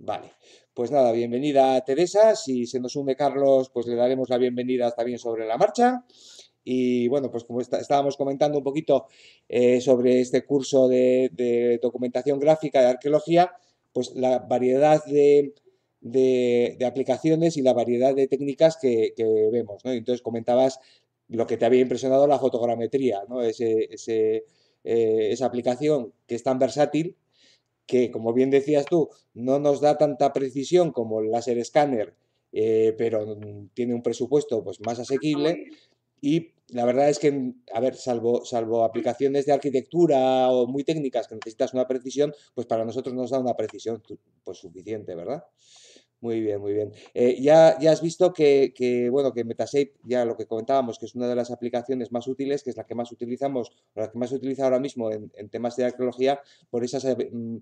Vale, pues nada, bienvenida Teresa. Si se nos une Carlos, pues le daremos la bienvenida también sobre la marcha. Y bueno, pues como estábamos comentando un poquito eh, sobre este curso de, documentación gráfica de arqueología, pues la variedad de, aplicaciones y la variedad de técnicas que, vemos. ¿no? entonces comentabas lo que te había impresionado la fotogrametría, ¿no? ese, eh, esa aplicación que es tan versátil que, como bien decías tú, no nos da tanta precisión como el láser escáner, eh, pero mm, tiene un presupuesto pues, más asequible. Y la verdad es que, mm, a ver, salvo, salvo aplicaciones de arquitectura o muy técnicas que necesitas una precisión, pues para nosotros nos da una precisión pues, suficiente, ¿verdad? Muy bien, muy bien. Eh, ya, ya has visto que, que, bueno, que Metasape, ya lo que comentábamos, que es una de las aplicaciones más útiles, que es la que más utilizamos, o la que más se utiliza ahora mismo en, temas de arqueología, por esas eh, mm,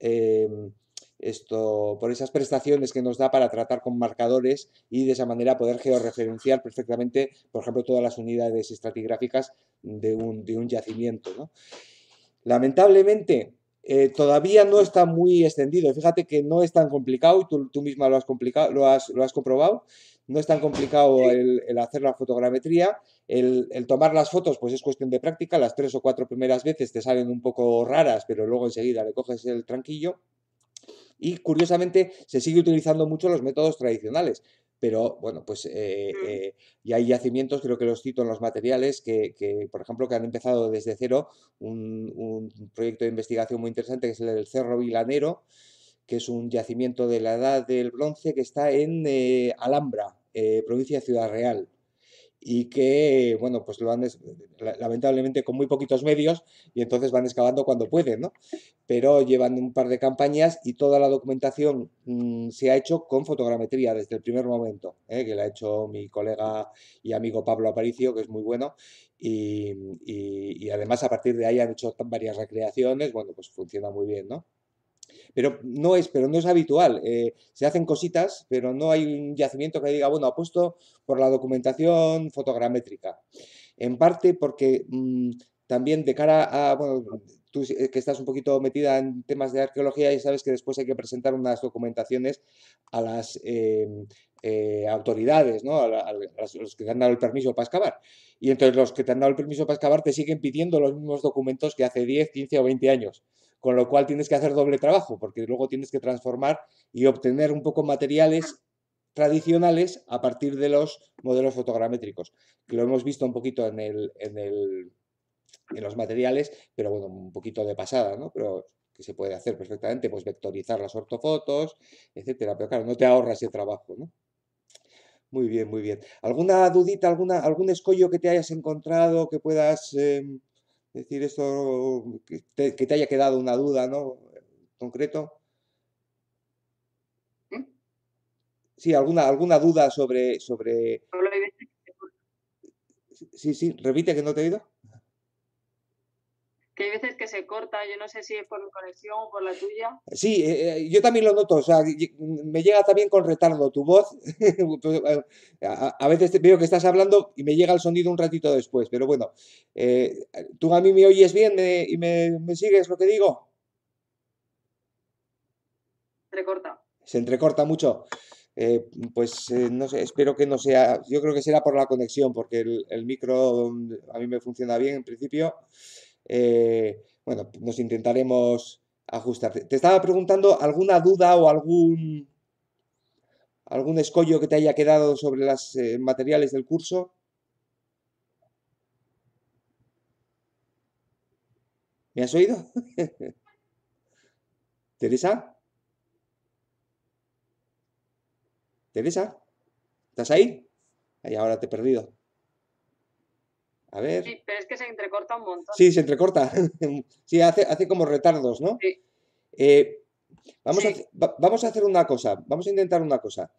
em, esto, por esas prestaciones que nos da para tratar con marcadores y de esa manera poder georreferenciar perfectamente, por ejemplo, todas las unidades estratigráficas de un, de un yacimiento. ¿no? Lamentablemente, eh, todavía no está muy extendido. Fíjate que no es tan complicado, y tú, misma lo has, complicado, lo, has, comprobado, no es tan complicado el, hacer la fotogrametría. El, el, tomar las fotos, pues es cuestión de práctica. Las tres o cuatro primeras veces te salen un poco raras, pero luego enseguida le coges el tranquillo. Y curiosamente se sigue utilizando mucho los métodos tradicionales pero bueno, pues eh, eh, y hay yacimientos, creo que los cito en los materiales, que, por ejemplo que han empezado desde cero un, proyecto de investigación muy interesante que es el del Cerro Vilanero, que es un yacimiento de la edad del bronce que está en eh, Alhambra, provincia de Ciudad Real y que, bueno, pues lo han, lamentablemente con muy poquitos medios y entonces van excavando cuando pueden, ¿no? Pero llevan un par de campañas y toda la documentación mm, se ha hecho con fotogrametría desde el primer momento, ¿eh? que la ha hecho mi colega y amigo Pablo Aparicio, que es muy bueno, y, y además a partir de ahí han hecho varias recreaciones, bueno, pues funciona muy bien, ¿no? pero no es, pero no es habitual. Eh, se hacen cositas, pero no hay un yacimiento que diga, bueno, apuesto por la documentación fotogramétrica. En parte porque mm, también de cara a, bueno, tú eh, que estás un poquito metida en temas de arqueología y sabes que después hay que presentar unas documentaciones a las eh, autoridades, ¿no? a, los que te han dado el permiso para excavar. Y entonces los que te han dado el permiso para excavar te siguen pidiendo los mismos documentos que hace 10, 15 o 20 años con lo cual tienes que hacer doble trabajo, porque luego tienes que transformar y obtener un poco materiales tradicionales a partir de los modelos fotogramétricos, que lo hemos visto un poquito en, el, en, el, en los materiales, pero bueno, un poquito de pasada, ¿no? Pero que se puede hacer perfectamente, pues vectorizar las ortofotos, etcétera, pero claro, no te ahorras ese trabajo, ¿no? Muy bien, muy bien. ¿Alguna dudita, alguna, algún escollo que te hayas encontrado que puedas... Em, es decir, esto uh, que te, haya quedado una duda, ¿no? concreto. ¿Eh? Sí, alguna, alguna duda sobre, sobre. Sí, sí, repite que no te he oído que hay veces que se corta, yo no sé si es por mi conexión o por la tuya. Sí, eh, eh, yo también lo noto, o sea, mm, me llega también con retardo tu voz. Pues, eh, a, veces veo que estás hablando y me llega el sonido un ratito después, pero bueno, ¿tú a mí me oyes bien y me, sigues lo que digo? se Entrecorta. Se entrecorta mucho. pues no sé, espero que no sea, yo creo que será por la conexión, porque el, el micro mm, a mí me funciona bien en principio. Eh, bueno, nos intentaremos ajustar. Te estaba preguntando alguna duda o algún, algún escollo que te haya quedado sobre los eh, materiales del curso. ¿Me has oído? ¿Teresa? ¿Teresa? ¿Estás ahí? Ahí ahora te he perdido. A ver. Sí, pero es que se entrecorta un montón. Sí, se entrecorta. sí, hace, hace como retardos, ¿no? Sí. Eh, vamos, A, vamos a hacer una cosa, vamos a intentar una cosa.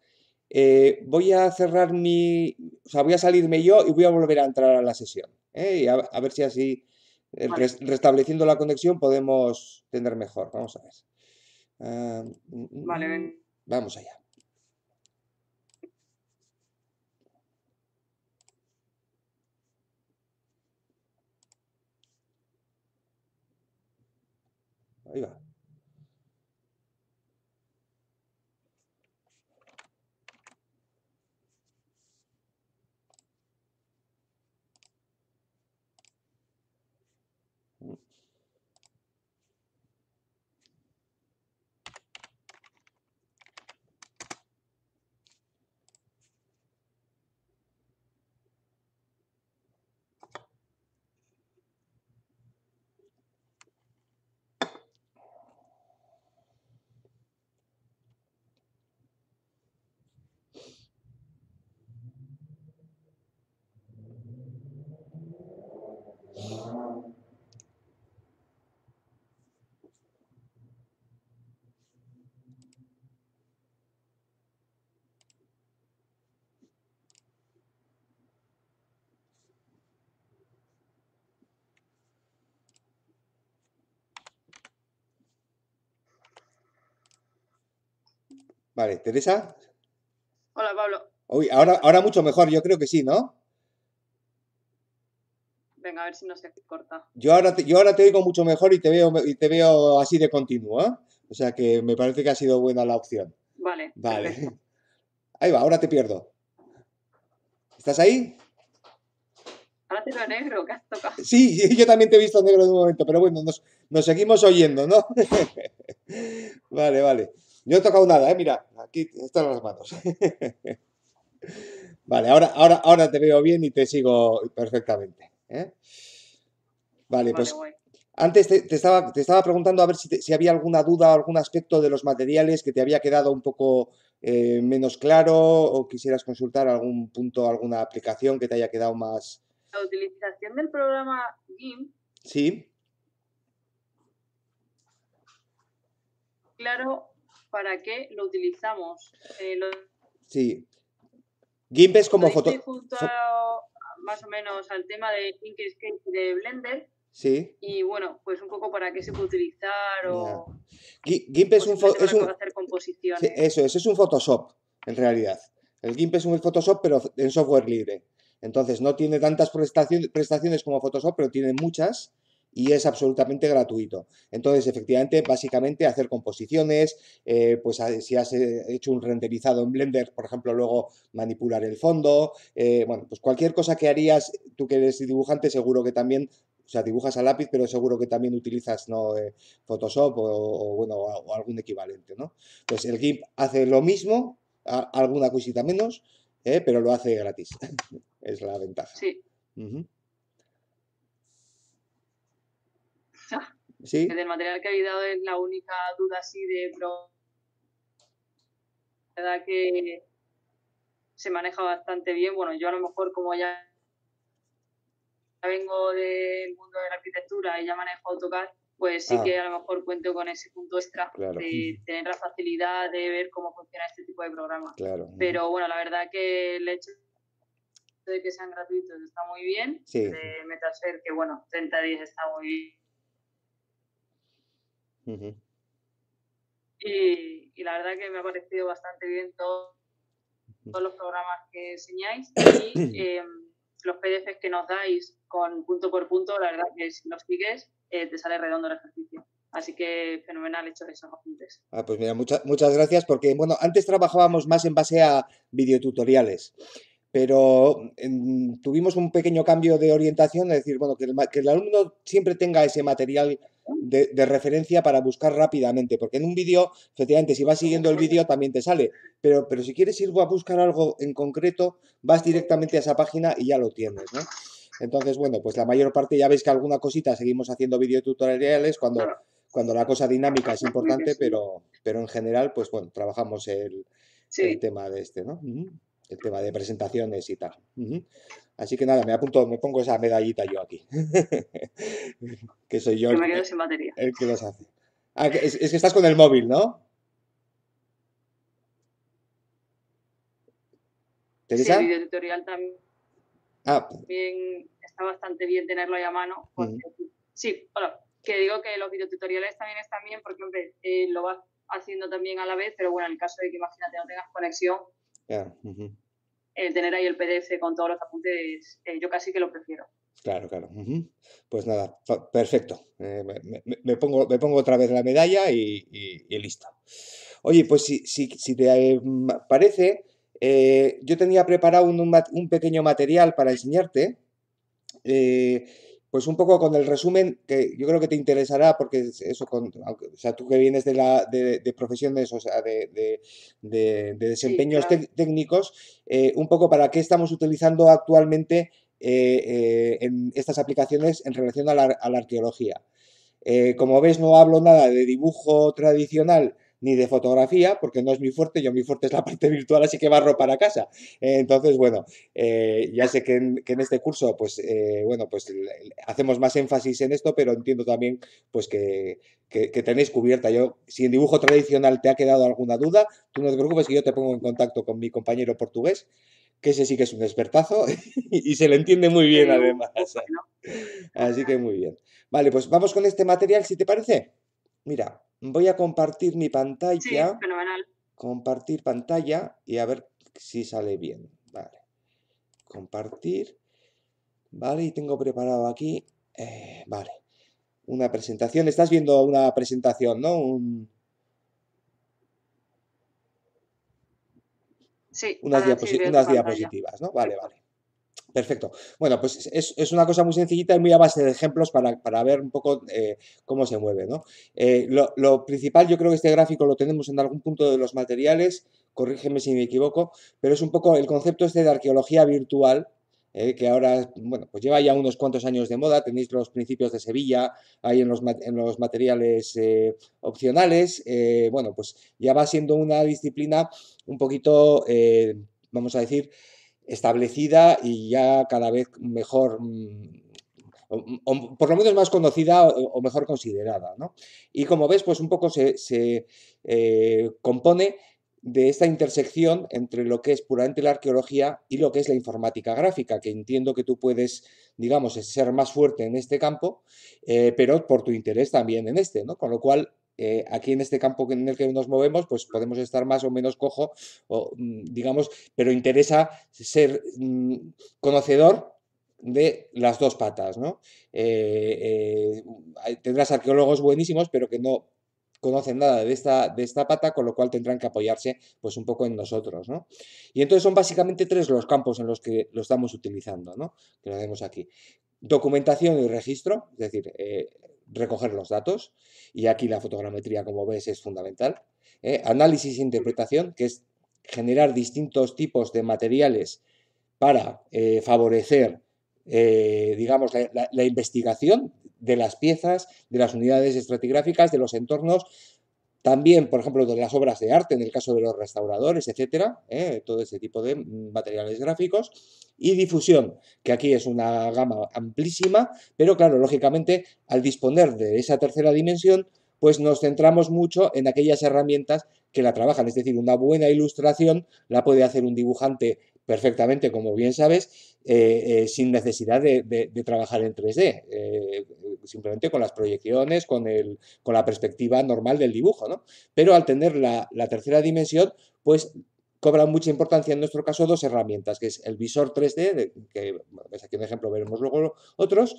Eh, voy a cerrar mi. O sea, voy a salirme yo y voy a volver a entrar a la sesión. ¿eh? Y a, ver si así, restableciendo la conexión, podemos tener mejor. Vamos a ver. Ah, mm, mm, vale, Vamos allá. いいわ。Vale, Teresa. Hola, Pablo. Uy, ahora, ahora mucho mejor, yo creo que sí, ¿no? Venga, a ver si no se corta. Yo ahora te, yo ahora te oigo mucho mejor y te veo y te veo así de continuo, ¿eh? O sea que me parece que ha sido buena la opción. Vale. Vale. Ahí va, ahora te pierdo. ¿Estás ahí? Ahora te lo negro, que has tocado. Sí, yo también te he visto negro en un momento, pero bueno, nos seguimos oyendo, ¿no? vale, vale no he tocado nada, ¿eh? Mira, aquí están las manos. vale, ahora, ahora, ahora te veo bien y te sigo perfectamente. ¿eh? Vale, pues... Antes te, estaba, te, estaba, preguntando a ver si, si había alguna duda o algún aspecto de los materiales que te había quedado un poco eh, menos claro o quisieras consultar algún punto, alguna aplicación que te haya quedado más. La utilización del programa GIMP. Sí. Claro, para qué lo utilizamos. Eh, sí. GIMP es como foto. más o menos al tema de Inkscape de Blender. Sí. Y bueno, pues un poco para qué se puede utilizar o. GIMP es un, es eso es, es un Photoshop, en realidad. El GIMP es un Photoshop, pero en software libre. Entonces no tiene tantas prestaciones como Photoshop, pero tiene muchas y es absolutamente gratuito. Entonces, efectivamente, básicamente hacer composiciones, eh, pues si has eh, hecho un renderizado en Blender, por ejemplo, luego manipular el fondo, eh, bueno, pues cualquier cosa que harías, tú que eres dibujante, seguro que también o sea, dibujas a lápiz, pero seguro que también utilizas ¿no? Photoshop o, bueno, o algún equivalente, ¿no? Pues el GIMP hace lo mismo, alguna cosita menos, pero lo hace gratis. es la ventaja. Sí. Ah, del material que habéis dado es la única duda así de verdad que se maneja bastante bien. Bueno, yo a lo mejor como ya vengo del mundo de la arquitectura y ya manejo AutoCAD, pues sí ah. que a lo mejor cuento con ese punto extra de tener la facilidad de ver cómo funciona este tipo de programa. Pero bueno, la verdad que el hecho de que sean gratuitos está muy bien. De MetaSphere, que bueno, 30 días está muy bien y, la verdad que me ha parecido bastante bien todos los programas que enseñáis y eh, los PDFs que nos dais con punto por punto, la verdad que si los sigues eh, te sale redondo el ejercicio. Así que fenomenal hecho esos apuntes. Ah, pues mira, muchas muchas gracias porque, bueno, antes trabajábamos más en base a videotutoriales, pero mm, tuvimos un pequeño cambio de orientación, es decir, bueno, que el, que el alumno siempre tenga ese material de, referencia para buscar rápidamente, porque en un vídeo, efectivamente, si vas siguiendo el vídeo también te sale, pero, pero si quieres ir a buscar algo en concreto, vas directamente a esa página y ya lo tienes, Entonces, bueno, pues la mayor parte ya veis que alguna cosita seguimos haciendo videotutoriales cuando, cuando la cosa dinámica es importante, pero, pero en general, pues bueno, trabajamos el, el tema de este, ¿no? el tema de presentaciones y tal. Así que nada, me apunto, me pongo esa medallita yo aquí. que soy yo. que los hace. Ah, es, que estás con el móvil, ¿no? Sí, el tutorial ah. también. está bastante bien tenerlo ahí a mano. Sí, bueno, que digo que los videotutoriales también están bien porque, hombre, eh, lo vas haciendo también a la vez, pero bueno, en el caso de que imagínate no tengas conexión, el tener ahí el PDF con todos los apuntes, eh, yo casi que lo prefiero. Claro, claro. Pues nada, perfecto. Eh, me, pongo, me pongo otra vez la medalla y, listo. Oye, pues si, si, te eh, parece, yo tenía preparado un, pequeño material para enseñarte pues un poco con el resumen que yo creo que te interesará, porque eso, con, o sea, tú que vienes de, la, de, de profesiones, o sea, de, de desempeños técnicos, eh, un poco para qué estamos utilizando actualmente eh, eh, en estas aplicaciones en relación a la, a la arqueología. como ves, no hablo nada de dibujo tradicional ni de fotografía, porque no es mi fuerte, yo mi fuerte es la parte virtual, así que barro para casa. entonces, bueno, eh, ya sé que en, este curso, pues, eh, bueno, pues hacemos más énfasis en esto, pero entiendo también, pues, que, tenéis cubierta. Yo, si en dibujo tradicional te ha quedado alguna duda, tú no te preocupes que yo te pongo en contacto con mi compañero portugués, que ese sí que es un despertazo y se le entiende muy bien además. Así que muy bien. Vale, pues vamos con este material, si te parece. Mira, Voy a compartir mi pantalla. Compartir pantalla y a ver si sale bien. Vale. Compartir. Vale, y tengo preparado aquí. Eh, vale. Una presentación. Estás viendo una presentación, ¿no? Un... Sí, unas diapositivas, ¿no? Vale, vale. Perfecto. Bueno, pues es, una cosa muy sencillita y muy a base de ejemplos para, ver un poco eh, cómo se mueve. ¿no? Eh, lo, principal, yo creo que este gráfico lo tenemos en algún punto de los materiales, corrígeme si me equivoco, pero es un poco el concepto este de arqueología virtual, eh, que ahora, bueno, pues lleva ya unos cuantos años de moda, tenéis los principios de Sevilla ahí en los, en los materiales opcionales, bueno, pues ya va siendo una disciplina un poquito, vamos a decir, establecida y ya cada vez mejor mm, por lo menos más conocida o, mejor considerada. Y como ves, pues un poco se, eh, compone de esta intersección entre lo que es puramente la arqueología y lo que es la informática gráfica, que entiendo que tú puedes, digamos, ser más fuerte en este campo, eh, pero por tu interés también en este, ¿no? Con lo cual eh, aquí en este campo en el que nos movemos, pues podemos estar más o menos cojo, o, mm, digamos, pero interesa ser mm, conocedor de las dos patas, ¿no? Eh, eh, tendrás arqueólogos buenísimos, pero que no conocen nada de esta, de esta pata, con lo cual tendrán que apoyarse pues un poco en nosotros, ¿no? Y entonces son básicamente tres los campos en los que lo estamos utilizando, ¿no? Que lo tenemos aquí. Documentación y registro, es decir, eh, recoger los datos, y aquí la fotogrametría, como ves, es fundamental. ¿eh? análisis e interpretación, que es generar distintos tipos de materiales para eh, favorecer, eh, digamos, la investigación de las piezas, de las unidades estratigráficas, de los entornos, también, por ejemplo, de las obras de arte, en el caso de los restauradores, etcétera, ¿eh? todo ese tipo de materiales gráficos. Y difusión, que aquí es una gama amplísima, pero claro, lógicamente, al disponer de esa tercera dimensión, pues nos centramos mucho en aquellas herramientas que la trabajan. Es decir, una buena ilustración la puede hacer un dibujante perfectamente, como bien sabes, eh, eh, sin necesidad de, trabajar en 3D, eh, simplemente con las proyecciones, con, el, con, la perspectiva normal del dibujo, ¿no? Pero al tener la tercera dimensión, pues cobran mucha importancia en nuestro caso dos herramientas, que es el visor 3D, que es aquí un ejemplo, veremos luego otros,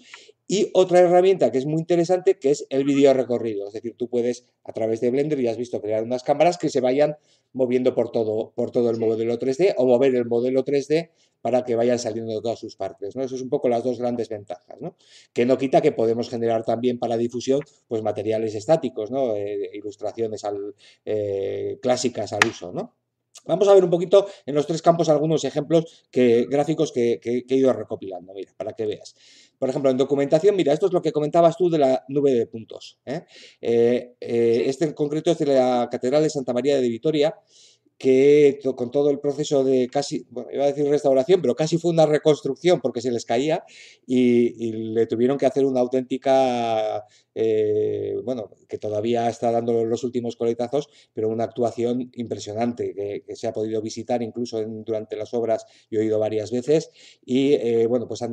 y otra herramienta que es muy interesante, que es el video recorrido. Es decir, tú puedes, a través de Blender, ya has visto, crear unas cámaras que se vayan moviendo por todo, por todo el modelo 3D o mover el modelo 3D para que vayan saliendo de todas sus partes. ¿no? Eso es un poco las dos grandes ventajas. ¿no? Que no quita que podemos generar también para difusión pues, materiales estáticos, ¿no? Eh, ilustraciones al, eh, clásicas al uso. ¿no? Vamos a ver un poquito en los tres campos algunos ejemplos que, gráficos que, he ido recopilando, mira, para que veas. Por ejemplo, en documentación, mira, esto es lo que comentabas tú de la nube de puntos. ¿eh? Eh, eh, este en concreto es de la Catedral de Santa María de Vitoria que con todo el proceso de casi, iba a decir restauración, pero casi fue una reconstrucción porque se les caía y, le tuvieron que hacer una auténtica, eh, bueno, que todavía está dando los últimos coletazos, pero una actuación impresionante que, se ha podido visitar incluso durante las obras, y he oído varias veces y, eh, bueno, pues han,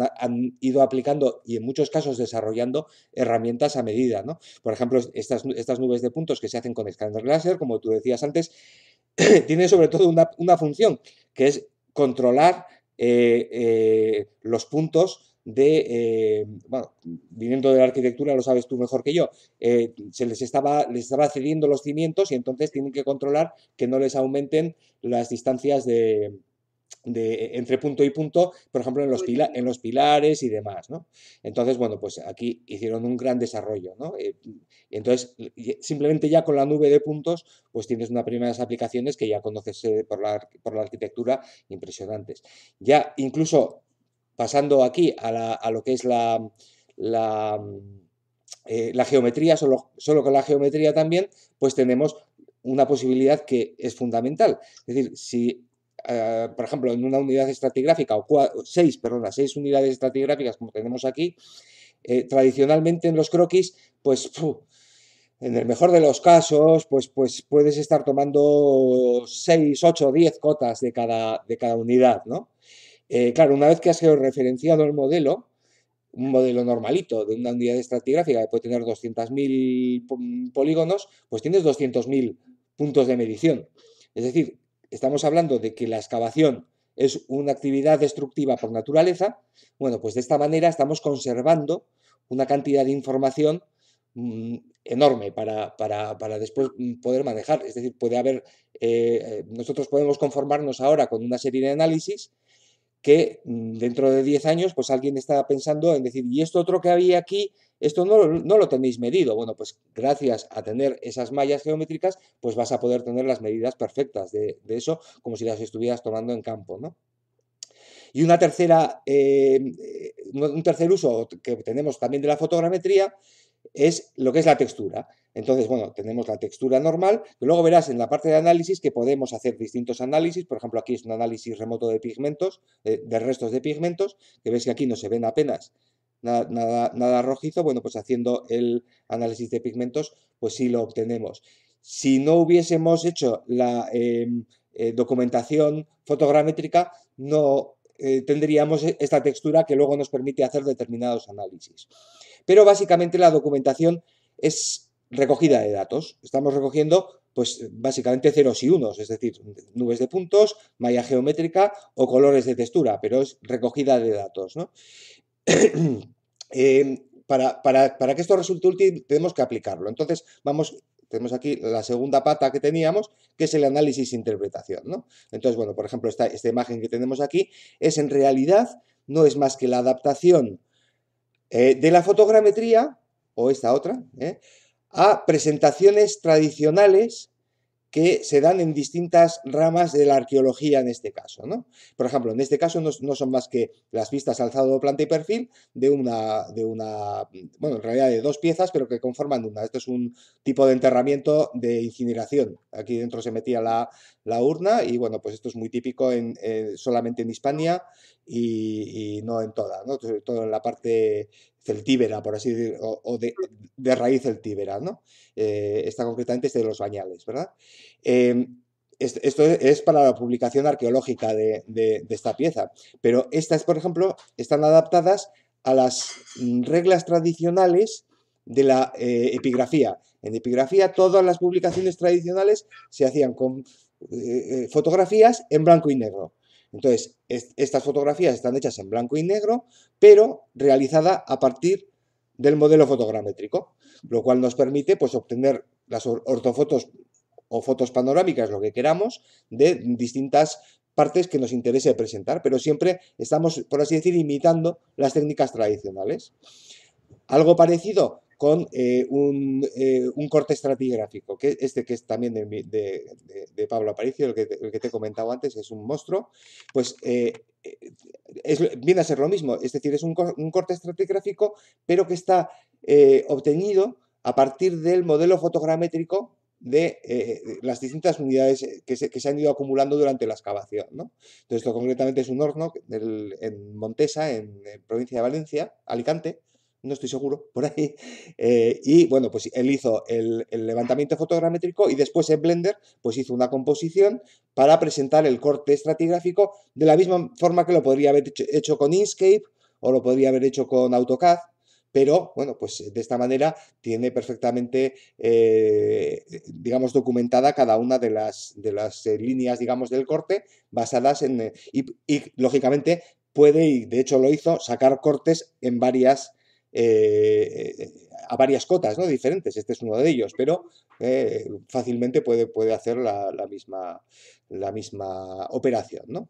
ido aplicando y en muchos casos desarrollando herramientas a medida, ¿no? Por ejemplo, estas, estas nubes de puntos que se hacen con Scanner láser, como tú decías antes, tiene sobre todo una, función, que es controlar eh, eh, los puntos de, eh, bueno, viniendo de la arquitectura lo sabes tú mejor que yo, se les estaba, les estaba cediendo los cimientos y entonces tienen que controlar que no les aumenten las distancias de, entre punto y punto, por ejemplo, en los, pilares y demás, Entonces, bueno, pues aquí hicieron un gran desarrollo, eh, entonces, simplemente ya con la nube de puntos, pues tienes unas primeras aplicaciones que ya conoces eh, por, la, arquitectura impresionantes. Ya, incluso pasando aquí a, lo que es la, eh, la, geometría, solo, solo con la geometría también, pues tenemos una posibilidad que es fundamental. Es decir, si eh, por ejemplo, en una unidad estratigráfica, o seis, perdona, seis unidades estratigráficas como tenemos aquí, eh, tradicionalmente en los croquis, pues en el mejor de los casos, pues, pues puedes estar tomando seis, ocho, diez cotas de cada, de cada unidad, ¿no? Eh, claro, una vez que has referenciado el modelo, un modelo normalito de una unidad estratigráfica que puede tener 200.000 polígonos, pues tienes 200.000 puntos de medición. Es decir, estamos hablando de que la excavación es una actividad destructiva por naturaleza, bueno, pues de esta manera estamos conservando una cantidad de información mm, enorme para, después mm, poder manejar. Es decir, puede haber, eh, eh, nosotros podemos conformarnos ahora con una serie de análisis que mm, dentro de 10 años, pues alguien está pensando en decir, y esto otro que había aquí, esto no, lo tenéis medido. Bueno, pues gracias a tener esas mallas geométricas, pues vas a poder tener las medidas perfectas de, eso, como si las estuvieras tomando en campo, Y una tercera, eh, eh, un tercer uso que tenemos también de la fotogrametría es lo que es la textura. Entonces, bueno, tenemos la textura normal, que luego verás en la parte de análisis que podemos hacer distintos análisis. Por ejemplo, aquí es un análisis remoto de pigmentos, de, de restos de pigmentos, que ves que aquí no se ven apenas nada, rojizo, bueno, pues haciendo el análisis de pigmentos, pues sí lo obtenemos. Si no hubiésemos hecho la em, eh, documentación fotogramétrica, no eh, tendríamos e, esta textura que luego nos permite hacer determinados análisis. Pero básicamente la documentación es recogida de datos. Estamos recogiendo pues básicamente ceros y unos, es decir, nubes de puntos, malla geométrica o colores de textura, pero es recogida de datos. ¿no? Eh, para, que esto resulte útil tenemos que aplicarlo. Entonces, vamos, tenemos aquí la segunda pata que teníamos, que es el análisis e interpretación. Entonces, bueno, por ejemplo, esta, esta imagen que tenemos aquí es en realidad no es más que la adaptación eh, de la fotogrametría, o esta otra, ¿eh? a presentaciones tradicionales que se dan en distintas ramas de la arqueología en este caso. ¿no? Por ejemplo, en este caso no, son más que las vistas alzado, planta y perfil de una, de una, bueno, en realidad de dos piezas, pero que conforman una. Esto es un tipo de enterramiento de incineración. Aquí dentro se metía la, urna y bueno, pues esto es muy típico en, eh, solamente en Hispania y, no en toda, todo en la parte celtíbera, por así decirlo, o, de, raíz celtíbera, ¿no? Eh, está esta concretamente es este de los bañales, ¿verdad? Em, esto es para la publicación arqueológica de, esta pieza, pero estas, por ejemplo, están adaptadas a las reglas tradicionales de la eh, epigrafía. En epigrafía todas las publicaciones tradicionales se hacían con eh, fotografías en blanco y negro. Entonces, estas fotografías están hechas en blanco y negro, pero realizada a partir del modelo fotogramétrico, lo cual nos permite pues, obtener las ortofotos o fotos panorámicas, lo que queramos, de distintas partes que nos interese presentar, pero siempre estamos, por así decir, imitando las técnicas tradicionales. Algo parecido con eh, eh, un, corte estratigráfico, que este que es también de, Pablo Aparicio, el que, te, he comentado antes, es un monstruo, pues eh, viene a ser lo mismo, es decir, es un, corte estratigráfico, pero que está obtenido a partir del modelo fotogramétrico de, las distintas unidades que se, han ido acumulando durante la excavación. Entonces, esto concretamente es un horno en Montesa, en, provincia de Valencia, Alicante, no estoy seguro, por ahí. Eh, y bueno, pues él hizo el, levantamiento fotogramétrico y después en Blender pues hizo una composición para presentar el corte estratigráfico de la misma forma que lo podría haber hecho, con Inkscape o lo podría haber hecho con AutoCAD. Pero bueno, pues de esta manera tiene perfectamente, eh, digamos, documentada cada una de las, de las eh, líneas, digamos, del corte basadas en... y, lógicamente puede, y de hecho lo hizo, sacar cortes en varias eh, a varias cotas ¿no? diferentes, este es uno de ellos, pero eh, fácilmente puede, puede hacer la, misma, la misma operación. ¿no?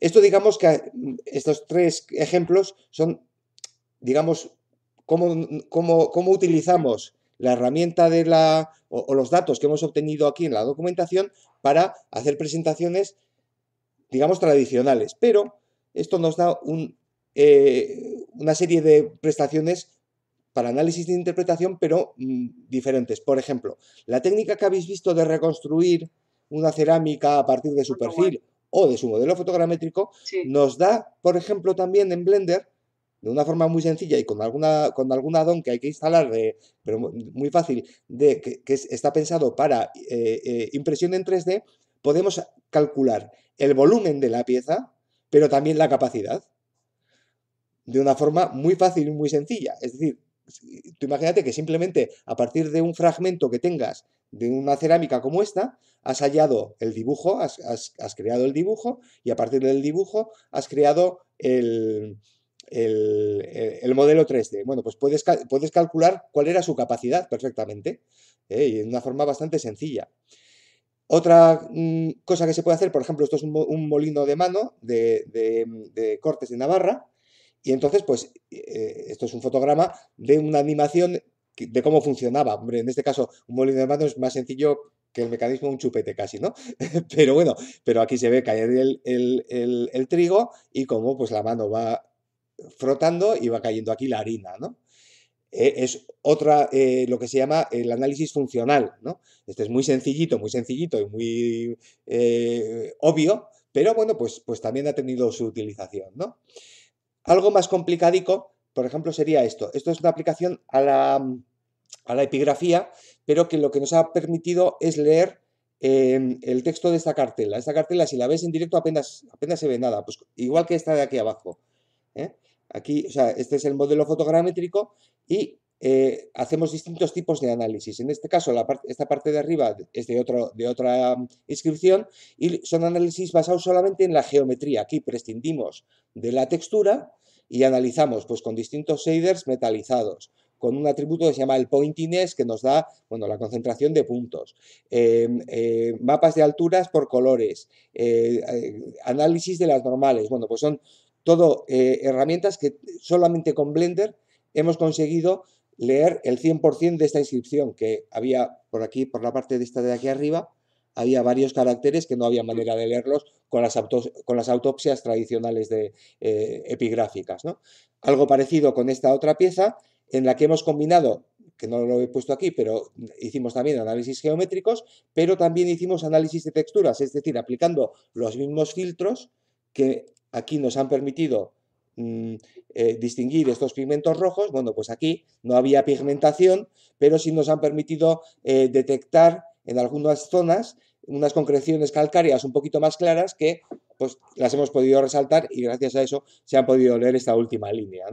Esto digamos que estos tres ejemplos son, digamos, cómo, utilizamos la herramienta de la, o, los datos que hemos obtenido aquí en la documentación para hacer presentaciones, digamos, tradicionales, pero esto nos da un, eh, una serie de prestaciones para análisis de interpretación, pero mm, diferentes. Por ejemplo, la técnica que habéis visto de reconstruir una cerámica a partir de su perfil o de su modelo fotogramétrico, nos da, por ejemplo, también en Blender, de una forma muy sencilla y con alguna con algún addon que hay que instalar, de, pero muy fácil, de que, está pensado para eh, eh, impresión en 3D, podemos calcular el volumen de la pieza, pero también la capacidad de una forma muy fácil y muy sencilla. Es decir, tú imagínate que simplemente a partir de un fragmento que tengas de una cerámica como esta, has hallado el dibujo, has, creado el dibujo y a partir del dibujo has creado el, el, modelo 3D. Bueno, pues puedes, puedes calcular cuál era su capacidad perfectamente ¿eh? y de una forma bastante sencilla. Otra mm, cosa que se puede hacer, por ejemplo, esto es un, molino de mano de Cortes de Navarra, y entonces, pues, eh, esto es un fotograma de una animación de cómo funcionaba. Hombre, en este caso, un molino de mano es más sencillo que el mecanismo de un chupete casi, ¿no? pero bueno, pero aquí se ve caer el, trigo y cómo pues la mano va frotando y va cayendo aquí la harina, ¿no? E, es otra, eh, lo que se llama el análisis funcional, ¿no? Este es muy sencillito, muy sencillito y muy eh, obvio, pero bueno, pues, pues también ha tenido su utilización, ¿no? Algo más complicadico, por ejemplo, sería esto. Esto es una aplicación a la, a la epigrafía, pero que lo que nos ha permitido es leer em, el texto de esta cartela. Esta cartela, si la ves en directo, apenas, apenas se ve nada, pues igual que esta de aquí abajo. ¿eh? Aquí, o sea, este es el modelo fotogramétrico y eh, hacemos distintos tipos de análisis. En este caso, esta parte de arriba es de, otra mm, inscripción y son análisis basados solamente en la geometría. Aquí prescindimos de la textura y analizamos pues, con distintos shaders metalizados con un atributo que se llama el pointiness, que nos da bueno, la concentración de puntos, em, eh, mapas de alturas por colores, eh, análisis de las normales. Bueno, pues son todo herramientas que solamente con Blender hemos conseguido leer el 100% de esta inscripción que había por aquí, por la parte de esta de aquí arriba, había varios caracteres que no había manera de leerlos con las, autopsias tradicionales de, eh, epigráficas. Algo parecido con esta otra pieza en la que hemos combinado, que no lo he puesto aquí, pero hicimos también análisis geométricos, pero también hicimos análisis de texturas, es decir, aplicando los mismos filtros que aquí nos han permitido Mm, eh, distinguir estos pigmentos rojos, bueno, pues aquí no había pigmentación, pero sí nos han permitido eh, detectar en algunas zonas unas concreciones calcáreas un poquito más claras que pues, las hemos podido resaltar y gracias a eso se han podido leer esta última línea.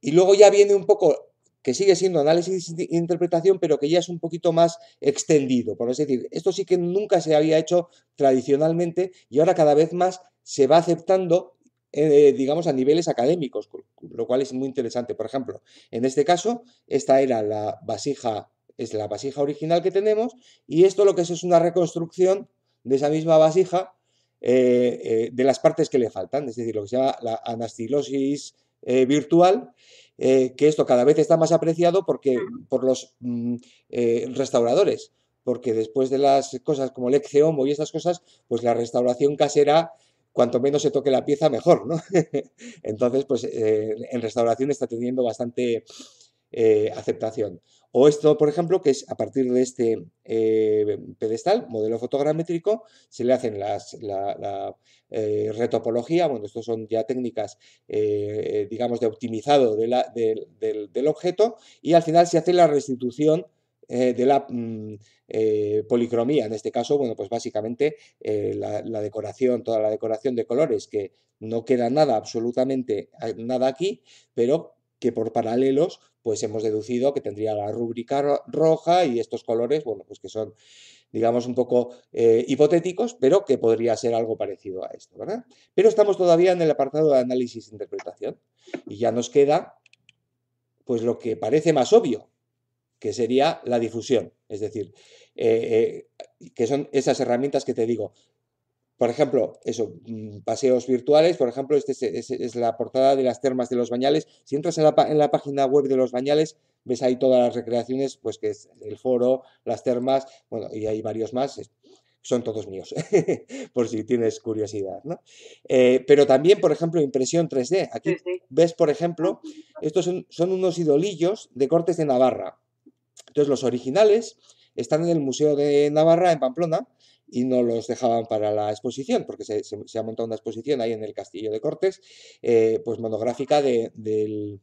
Y luego ya viene un poco que sigue siendo análisis e interpretación, pero que ya es un poquito más extendido. Por es decir, esto sí que nunca se había hecho tradicionalmente y ahora cada vez más se va aceptando eh, digamos, a niveles académicos, lo cual es muy interesante. Por ejemplo, en este caso, esta era la vasija, es la vasija original que tenemos, y esto lo que es es una reconstrucción de esa misma vasija eh, eh, de las partes que le faltan, es decir, lo que se llama la anastilosis virtual. que esto cada vez está más apreciado porque, por los mm, restauradores, porque después de las cosas como el exeomo y estas cosas, pues la restauración casera cuanto menos se toque la pieza, mejor, ¿no? Entonces, pues eh, en restauración está teniendo bastante eh, aceptación. O esto, por ejemplo, que es a partir de este eh, pedestal, modelo fotogramétrico, se le hacen las, la, retopología, bueno, estos son ya técnicas, digamos, de optimizado del objeto, y al final se hace la restitución eh, de la mm, eh, policromía. En este caso, bueno, pues básicamente eh, la, decoración, toda la decoración de colores, que no queda nada, absolutamente nada aquí, pero que por paralelos, pues hemos deducido que tendría la rúbrica roja y estos colores, bueno, pues que son digamos, un poco hipotéticos, pero que podría ser algo parecido a esto, ¿verdad? Pero estamos todavía en el apartado de análisis e interpretación y ya nos queda, pues, lo que parece más obvio, que sería la difusión. Es decir, eh, eh, que son esas herramientas que te digo. Por ejemplo, eso, mm, paseos virtuales, por ejemplo, esta es, la portada de las termas de los bañales. Si entras en la, en la, página web de los bañales, ves ahí todas las recreaciones, pues que es el foro, las termas, bueno, y hay varios más, son todos míos, por si tienes curiosidad, eh, pero también, por ejemplo, impresión 3D. Aquí ves, por ejemplo, ah, estos son unos idolillos de cortes de Navarra. Entonces los originales están en el Museo de Navarra, en Pamplona, y no los dejaban para la exposición, porque se, ha montado una exposición ahí en el Castillo de Cortes, eh, pues monográfica de, del,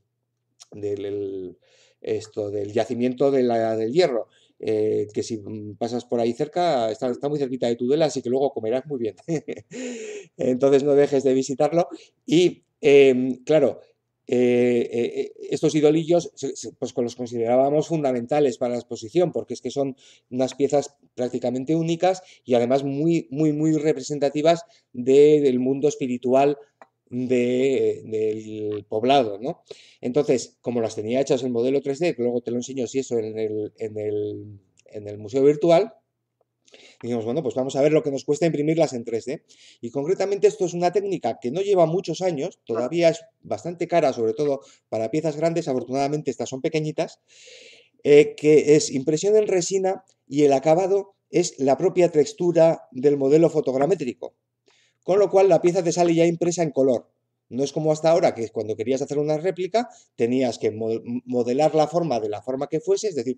esto, del yacimiento del hierro. Eh, que si pasas por ahí cerca, está, muy cerquita de Tudela, así que luego comerás muy bien. Entonces no dejes de visitarlo. Y em, claro, eh, eh, eh, estos idolillos pues los considerábamos fundamentales para la exposición porque es que son unas piezas prácticamente únicas y además muy muy muy representativas del mundo espiritual del poblado, Entonces, como las tenía hechas en modelo 3D, luego te lo enseño si eso en el, en el museo virtual, Dijimos, bueno, pues vamos a ver lo que nos cuesta imprimirlas en 3D. Y concretamente esto es una técnica que no lleva muchos años, todavía es bastante cara, sobre todo para piezas grandes, afortunadamente estas son pequeñitas, eh, que es impresión en resina y el acabado es la propia textura del modelo fotogramétrico. Con lo cual la pieza te sale ya impresa en color. No es como hasta ahora, que cuando querías hacer una réplica tenías que modelar la forma de la forma que fuese, es decir,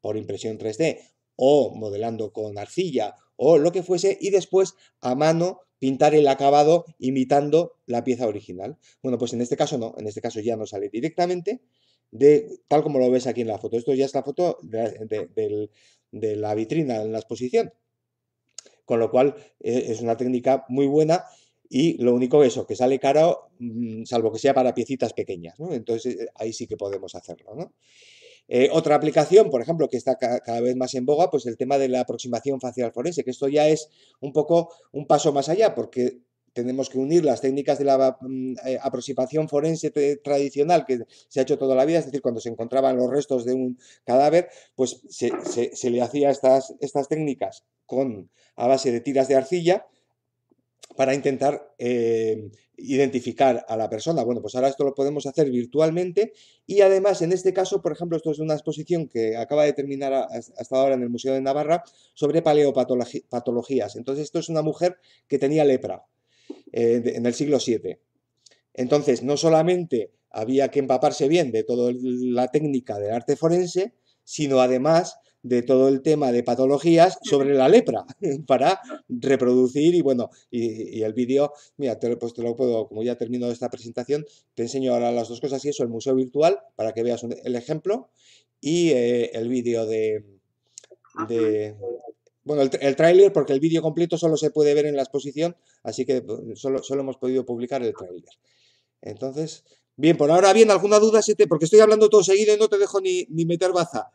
por impresión 3D o modelando con arcilla o lo que fuese y después a mano pintar el acabado imitando la pieza original. Bueno, pues en este caso no, en este caso ya no sale directamente de tal como lo ves aquí en la foto. Esto ya es la foto de, la vitrina en la exposición. Con lo cual e, es una técnica muy buena y lo único eso, que sale caro, mm, salvo que sea para piecitas pequeñas, Entonces eh, ahí sí que podemos hacerlo, ¿no? Eh, otra aplicación, por ejemplo, que está cada vez más en boga, pues el tema de la aproximación facial forense, que esto ya es un poco un paso más allá, porque tenemos que unir las técnicas de la mm, eh, aproximación forense tradicional que se ha hecho toda la vida, es decir, cuando se encontraban los restos de un cadáver, pues se, se le hacía estas, estas técnicas con a base de tiras de arcilla, para intentar eh, identificar a la persona. Bueno, pues ahora esto lo podemos hacer virtualmente y además en este caso, por ejemplo, esto es una exposición que acaba de terminar hasta ahora en el Museo de Navarra sobre paleopatologías. Entonces esto es una mujer que tenía lepra eh, en el siglo VII. Entonces no solamente había que empaparse bien de toda la técnica del arte forense, sino además de todo el tema de patologías sobre la lepra para reproducir y bueno, y, el vídeo, mira, te, pues te lo puedo, como ya termino esta presentación, te enseño ahora las dos cosas y eso, el museo virtual, para que veas el ejemplo y eh, el vídeo de, bueno, el, tráiler, porque el vídeo completo solo se puede ver en la exposición, así que pues, solo, solo hemos podido publicar el tráiler. Entonces, bien, por ahora bien, ¿alguna duda? Porque estoy hablando todo seguido y no te dejo ni, ni meter baza.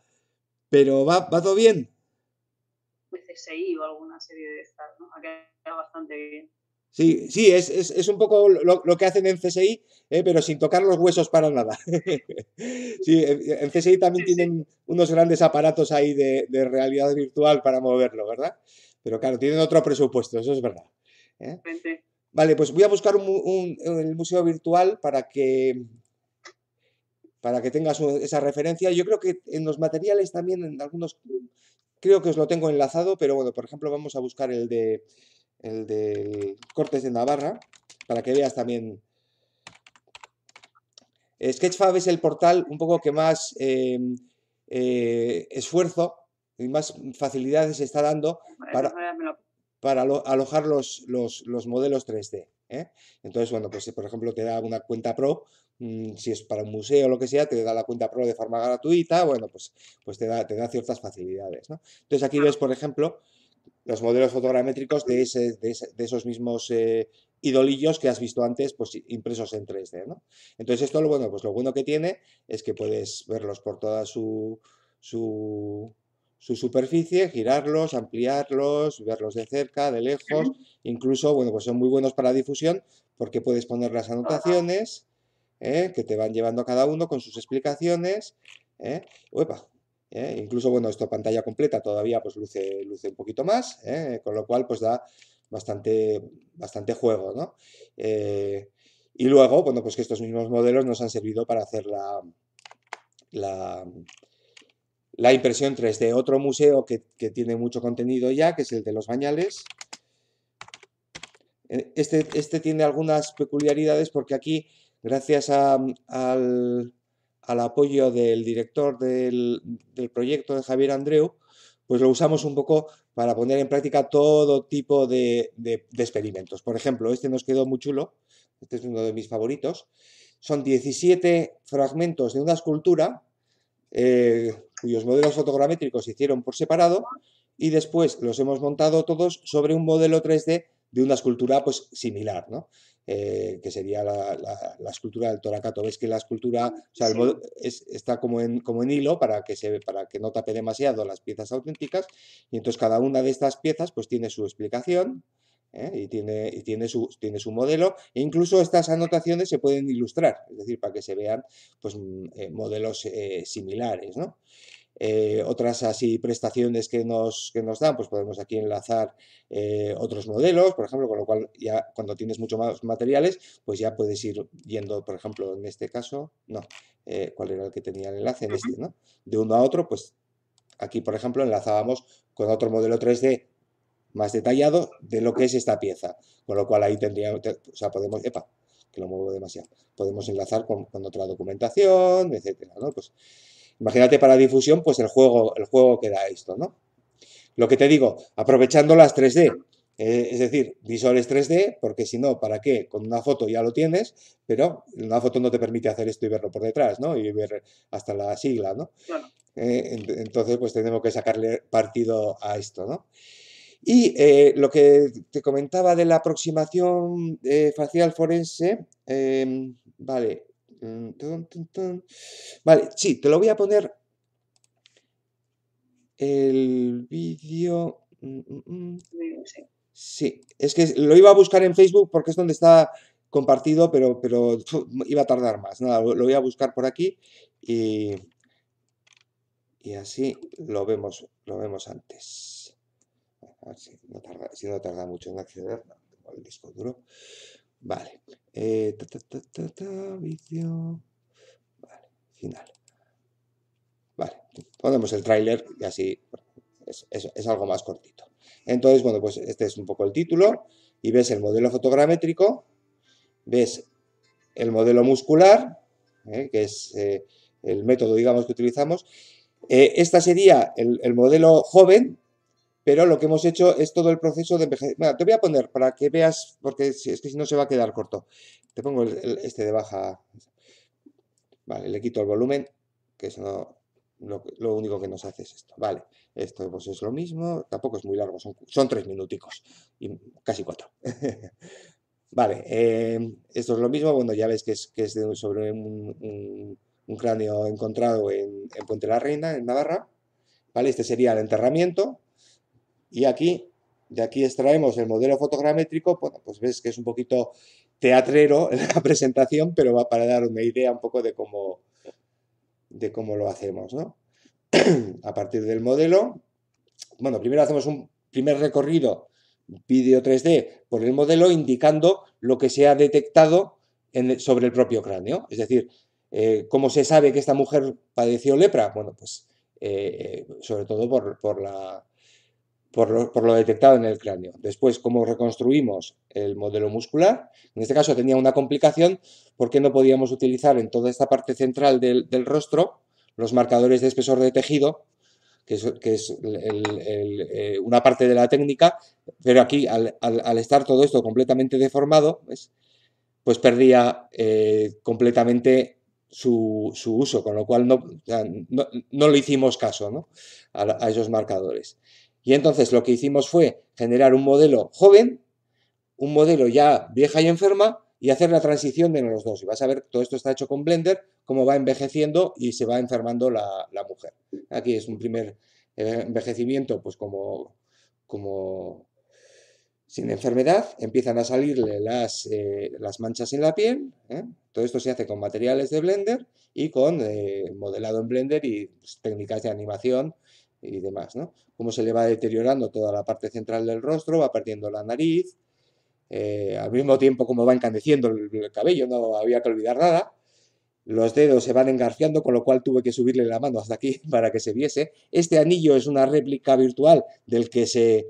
Pero va, va todo bien. CSI o alguna serie de estas, ¿no? Ha quedado bastante bien. Sí, sí, es, un poco lo, que hacen en CSI, ¿eh? pero sin tocar los huesos para nada. sí, en, CSI también tienen unos grandes aparatos ahí de, realidad virtual para moverlo, ¿verdad? Pero claro, tienen otro presupuesto, eso es verdad. ¿eh? Vale, pues voy a buscar un, el museo virtual para que para que tengas esa referencia. Yo creo que en los materiales también, en algunos, creo que os lo tengo enlazado, pero bueno, por ejemplo, vamos a buscar el de, el de Cortes de Navarra, para que veas también. Sketchfab es el portal un poco que más em, eh, esfuerzo y más facilidades está dando para, alojar los, los, los modelos 3D. ¿eh? Entonces, bueno, pues si por ejemplo te da una cuenta pro, mm, si es para un museo o lo que sea, te da la cuenta pro de forma gratuita, bueno, pues, pues te, da, te da ciertas facilidades, Entonces aquí ves, por ejemplo, los modelos fotogramétricos de, ese, de, esos mismos eh, idolillos que has visto antes, pues impresos en 3D, Entonces esto, bueno, pues lo bueno que tiene es que puedes verlos por toda su su superficie, girarlos, ampliarlos, verlos de cerca, de lejos, incluso, bueno, pues son muy buenos para la difusión porque puedes poner las anotaciones ¿eh? que te van llevando a cada uno con sus explicaciones. ¿eh? ¿eh? Incluso, bueno, esto pantalla completa todavía pues luce, luce un poquito más, ¿eh? con lo cual pues da bastante, bastante juego, ¿no? y luego, bueno, pues que estos mismos modelos nos han servido para hacer la, la la impresión 3 de Otro museo que, tiene mucho contenido ya, que es el de los bañales. Eh, este, este tiene algunas peculiaridades porque aquí, gracias al, apoyo del director del, proyecto de Javier Andreu, pues lo usamos un poco para poner en práctica todo tipo de, experimentos. Por ejemplo, este nos quedó muy chulo, este es uno de mis favoritos. Son 17 fragmentos de una escultura eh, cuyos modelos fotogramétricos se hicieron por separado y después los hemos montado todos sobre un modelo 3D de una escultura pues similar, eh, que sería la, escultura del toracato. Ves que la escultura está como en, hilo para que, para que no tape demasiado las piezas auténticas y entonces cada una de estas piezas pues tiene su explicación, ¿eh? y, tiene, tiene, su, tiene su modelo. E incluso estas anotaciones se pueden ilustrar, es decir, para que se vean pues, mm, eh, modelos eh, similares. otras así prestaciones que nos, nos dan, pues podemos aquí enlazar otros modelos, por ejemplo, con lo cual ya cuando tienes mucho más materiales, pues ya puedes ir yendo, por ejemplo, en este caso, no, ¿cuál era el que tenía el enlace? Este, De uno a otro, pues aquí, por ejemplo, enlazábamos con otro modelo 3D más detallado de lo que es esta pieza. Con lo cual ahí tendríamos, o sea, podemos, epa, que lo muevo demasiado, podemos enlazar con, otra documentación, etcétera, ¿no? Pues imagínate para difusión, pues el juego, el juego queda esto, ¿no? Lo que te digo, aprovechando las 3D, eh, es decir, visores 3D, porque si no, ¿para qué? Con una foto ya lo tienes, pero una foto no te permite hacer esto y verlo por detrás, ¿no? Y ver hasta la sigla, ¿no? Eh, entonces, pues tenemos que sacarle partido a esto, ¿no? Y eh, lo que te comentaba de la aproximación eh, facial forense, em, vale, mm, vale, sí, te lo voy a poner el vídeo. Mm, mm, sí, es que lo iba a buscar en Facebook porque es donde está compartido, pero, pero iba a tardar más. Nada, lo, voy a buscar por aquí y, y así lo vemos, lo vemos antes. Ah, si no tarda, mucho en acceder, el disco duro. Vale. Eh, vale, final. Vale, ponemos el tráiler y así es, algo más cortito. Entonces, bueno, pues este es un poco el título y ves el modelo fotogramétrico, ves el modelo muscular, eh, que es eh, el método, digamos, que utilizamos. esta sería el, el modelo joven, pero lo que hemos hecho es todo el proceso de envejecimiento. te voy a poner para que veas, porque es que si no se va a quedar corto. Te pongo este de baja. Vale, le quito el volumen, que es lo, único que nos hace es esto. Vale, esto pues es lo mismo, tampoco es muy largo, son, tres minuticos, y casi cuatro. vale, eh, esto es lo mismo, bueno, ya ves que es, sobre un, cráneo encontrado en, en Puente la Reina, en Navarra. Vale, este sería el enterramiento, y aquí, de aquí extraemos el modelo fotogramétrico, bueno, pues ves que es un poquito teatrero en la presentación, pero va para dar una idea un poco de cómo, de cómo lo hacemos, ¿no? A partir del modelo, bueno, primero hacemos un primer recorrido vídeo 3D por el modelo indicando lo que se ha detectado sobre el propio cráneo. Es decir, eh, ¿cómo se sabe que esta mujer padeció lepra? Bueno, pues eh, eh, sobre todo por, la, por lo, detectado en el cráneo. Después, cómo reconstruimos el modelo muscular. En este caso tenía una complicación porque no podíamos utilizar en toda esta parte central del, rostro los marcadores de espesor de tejido, que es, eh, una parte de la técnica, pero aquí al, estar todo esto completamente deformado, pues perdía eh, completamente su, uso, con lo cual no, no, le hicimos caso a esos marcadores. Y entonces lo que hicimos fue generar un modelo joven, un modelo ya vieja y enferma, y hacer la transición de los dos. Y vas a ver, todo esto está hecho con Blender, cómo va envejeciendo y se va enfermando la, mujer. Aquí es un primer eh, envejecimiento, pues como, sin enfermedad, empiezan a salirle las, eh, manchas en la piel. ¿eh? Todo esto se hace con materiales de Blender y con modelado en Blender y técnicas de animación y demás, ¿no? Cómo se le va deteriorando toda la parte central del rostro, va perdiendo la nariz, eh, al mismo tiempo como va encandeciendo el, cabello, no había que olvidar nada. Los dedos se van engarfiando, con lo cual tuve que subirle la mano hasta aquí para que se viese. Este anillo es una réplica virtual del que se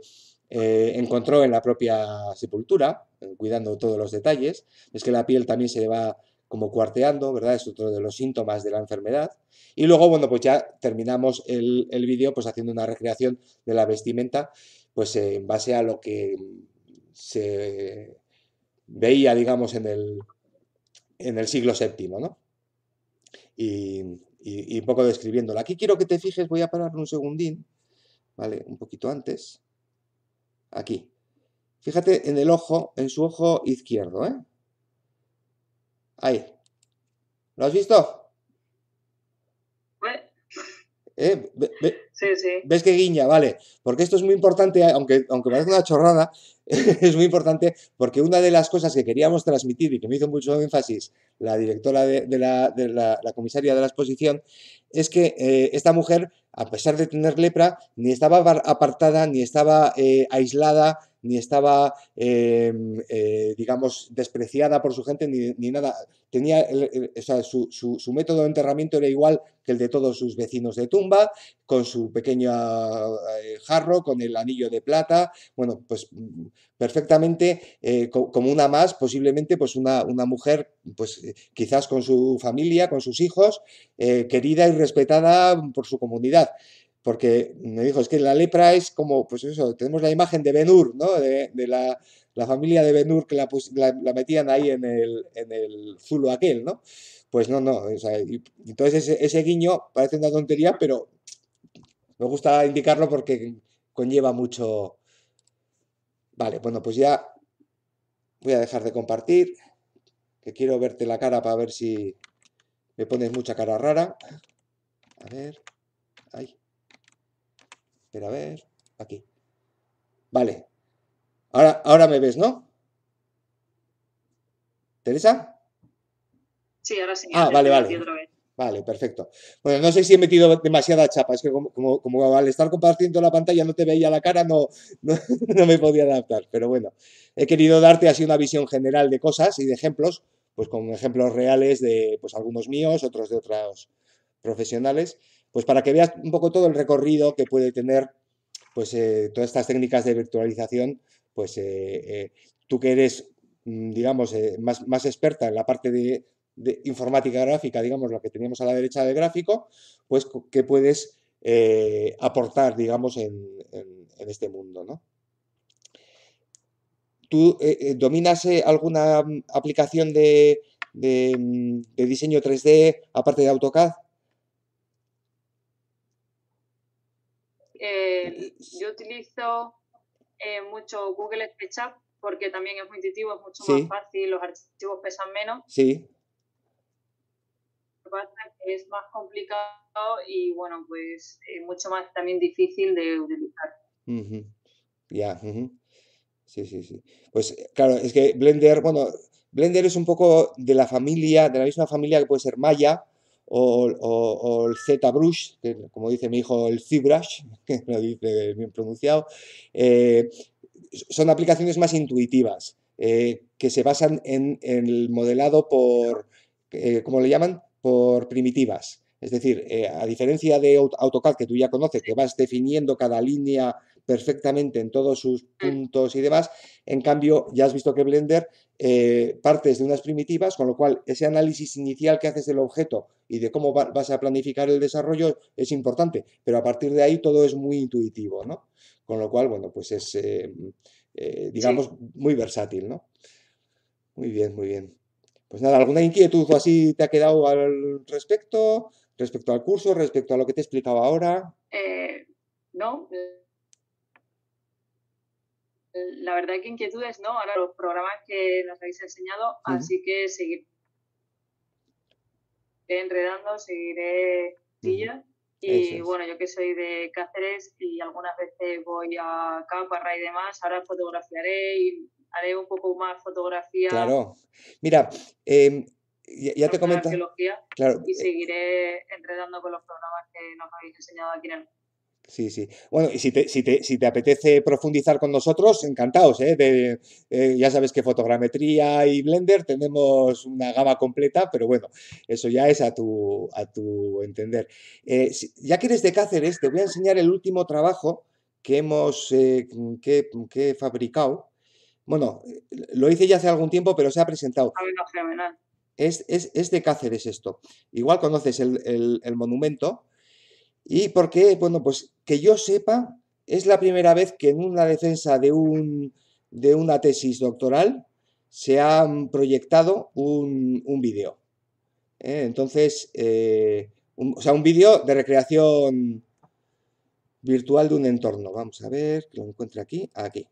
eh, encontró en la propia sepultura, cuidando todos los detalles. Es que la piel también se va como cuarteando, ¿verdad? Es otro de los síntomas de la enfermedad. Y luego, bueno, pues ya terminamos el, el vídeo pues haciendo una recreación de la vestimenta, pues en base a lo que se veía, digamos, en el, en el siglo VII, ¿no? Y, y, un poco describiéndola. Aquí quiero que te fijes, voy a parar un segundín, ¿vale? Un poquito antes. Aquí. Fíjate en el ojo, en su ojo izquierdo, ¿eh? Ahí. ¿Lo has visto? Eh, ¿Ves que guiña? Vale. Porque esto es muy importante, aunque, aunque parezca una chorrada, es muy importante porque una de las cosas que queríamos transmitir y que me hizo mucho énfasis la directora de, la, de la, comisaria de la exposición es que eh, esta mujer, a pesar de tener lepra, ni estaba apartada, ni estaba eh, aislada, ni estaba, em, eh, digamos, despreciada por su gente, ni, nada. Tenía, su, método de enterramiento era igual que el de todos sus vecinos de tumba, con su pequeño eh, jarro, con el anillo de plata, bueno, pues perfectamente eh, como una más, posiblemente, pues una, una mujer, pues quizás con su familia, con sus hijos, querida y respetada por su comunidad porque me dijo, es que la lepra es como, pues eso, tenemos la imagen de Benur, ¿no? De, la, familia de Benur que la, metían ahí en el, en zulo aquel, ¿no? Pues no, no, entonces ese, ese, guiño parece una tontería, pero me gusta indicarlo porque conlleva mucho... Vale, bueno, pues ya voy a dejar de compartir, que quiero verte la cara para ver si me pones mucha cara rara. A ver, ahí a ver. Aquí. Vale. Ahora, ahora me ves, ¿no? ¿Teresa? Sí, ahora sí. Ah, vale, vale. Vale, perfecto. Bueno, no sé si he metido demasiada chapa, es que como, como, al estar compartiendo la pantalla no te veía la cara, no, no, me podía adaptar. Pero bueno, he querido darte así una visión general de cosas y de ejemplos, pues con ejemplos reales de pues, algunos míos, otros de otros profesionales. Pues para que veas un poco todo el recorrido que puede tener pues, eh, todas estas técnicas de virtualización, pues eh, eh, tú que eres, mm, digamos, más, experta en la parte de, informática gráfica, digamos, la que teníamos a la derecha del gráfico, pues qué puedes aportar, digamos, en, este mundo, ¿no? ¿Tú dominas alguna mm, aplicación de mm, diseño 3D aparte de AutoCAD? Eh, yo utilizo eh, mucho Google SketchUp porque también es muy intuitivo, es mucho más fácil, los archivos pesan menos. Sí. Es más complicado y bueno, pues eh, mucho más también difícil de utilizar. Ya, sí, sí, sí. Pues claro, es que Blender, bueno, Blender es un poco de la familia, de la misma familia que puede ser Maya, o, el Z-Brush, como dice mi hijo, el Z brush que lo dice bien pronunciado, eh, son aplicaciones más intuitivas, eh, que se basan en, el modelado por, eh, ¿cómo le llaman? Por primitivas. Es decir, a diferencia de AutoCAD que tú ya conoces, que vas definiendo cada línea perfectamente en todos sus mm. puntos y demás. En cambio, ya has visto que Blender parte eh, partes de unas primitivas, con lo cual ese análisis inicial que haces del objeto y de cómo vas a planificar el desarrollo es importante, pero a partir de ahí todo es muy intuitivo, ¿no? Con lo cual, bueno, pues es, eh, eh, digamos, muy versátil, ¿no? Muy bien, muy bien. Pues nada, ¿alguna inquietud o así te ha quedado al respecto? ¿Respecto al curso? ¿Respecto a lo que te he explicado ahora? no, la verdad que inquietudes, ¿no? Ahora los programas que nos habéis enseñado, así que seguiré enredando, seguiré silla. Y bueno, yo que soy de Cáceres y algunas veces voy a para y demás, ahora fotografiaré y haré un poco más fotografía. Claro. Mira, em, ya, te comento Y eh, seguiré enredando con los programas que nos habéis enseñado aquí en el Sí, sí. Bueno, y si te, apetece profundizar con nosotros, encantados. ¿eh? ¿eh? ya sabes que fotogrametría y Blender tenemos una gama completa, pero bueno, eso ya es a tu, a tu entender. Eh, ya que eres de Cáceres, te voy a enseñar el último trabajo que hemos eh, que, fabricado. Bueno, lo hice ya hace algún tiempo, pero se ha presentado. Ah, es, es, de Cáceres esto. Igual conoces el, el monumento. Y por qué, bueno, pues que yo sepa, es la primera vez que en una defensa de, de una tesis doctoral se ha proyectado un, un vídeo. ¿eh? Entonces, eh, o sea, un vídeo de recreación virtual de un entorno. Vamos a ver, que lo encuentre aquí, aquí.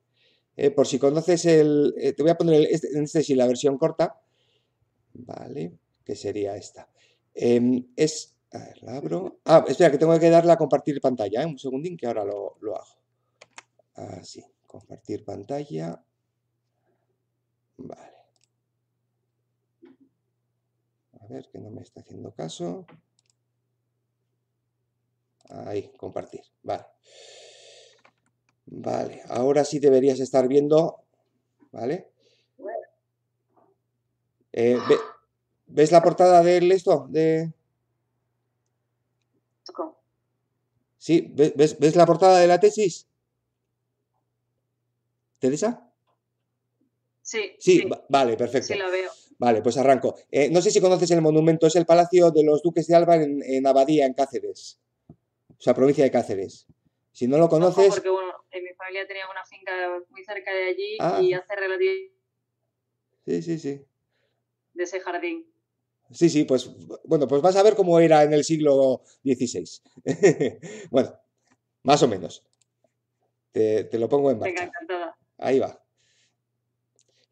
Eh, por si conoces el, te voy a poner este, en este la versión corta, vale, que sería esta. Em, es a ah, ver, la abro. Ah, espera, que tengo que darle a compartir pantalla, ¿eh? Un segundín que ahora lo, hago. Así, ah, compartir pantalla. Vale. A ver, que no me está haciendo caso. Ahí, compartir. Vale. Vale, ahora sí deberías estar viendo. ¿Vale? Eh, ¿Ves la portada de esto? De... ¿Sí? ¿Ves, ves, la portada de la tesis? ¿Teresa? Sí. Sí, vale, perfecto. Sí, la veo. Vale, pues arranco. Eh, no sé si conoces el monumento, es el Palacio de los Duques de Alba en, Abadía, en Cáceres. O sea, provincia de Cáceres. Si no lo conoces. porque en mi familia tenía una finca muy cerca de allí ah. y hace relativamente. Sí, sí, sí. De ese jardín. Sí, sí, pues bueno, pues vas a ver cómo era en el siglo XVI. bueno, más o menos. Te, lo pongo en marcha. Ahí va.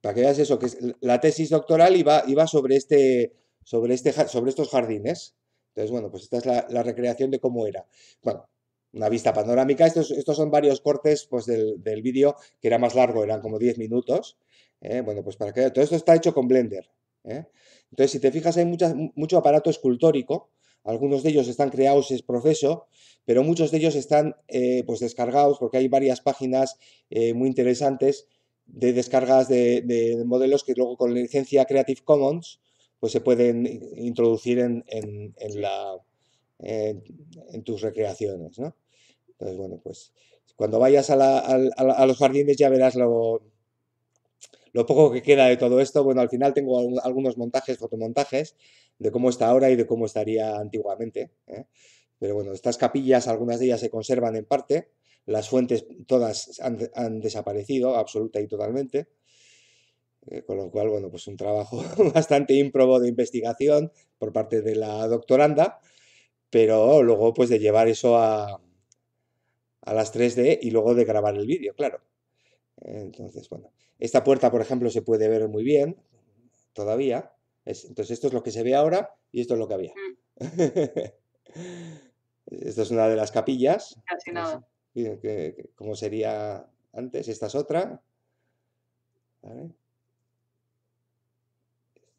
Para que veas eso, que la tesis doctoral iba, iba sobre, este, sobre, este, sobre estos jardines. Entonces, bueno, pues esta es la, recreación de cómo era. Bueno, una vista panorámica. Estos, son varios cortes pues, del, vídeo, que era más largo, eran como 10 minutos. Eh, bueno, pues para que todo esto está hecho con Blender. Eh. Entonces, si te fijas, hay mucho aparato escultórico. Algunos de ellos están creados es proceso, pero muchos de ellos están eh, pues descargados porque hay varias páginas eh, muy interesantes de descargas de, modelos que luego con la licencia Creative Commons pues se pueden introducir en, tus recreaciones. ¿no? Entonces, bueno, pues cuando vayas a, a los jardines ya verás lo, lo poco que queda de todo esto, bueno, al final tengo algunos montajes, fotomontajes, de cómo está ahora y de cómo estaría antiguamente. ¿eh? Pero bueno, estas capillas, algunas de ellas se conservan en parte, las fuentes todas han, desaparecido absoluta y totalmente. Eh, con lo cual, bueno, pues un trabajo bastante ímprobo de investigación por parte de la doctoranda, pero luego pues de llevar eso a, a las 3D y luego de grabar el vídeo, claro. Entonces, bueno. Esta puerta, por ejemplo, se puede ver muy bien todavía. entonces, esto es lo que se ve ahora y esto es lo que había. Mm. Esta es una de las capillas. Casi nada. Como, sería antes. Esta es otra.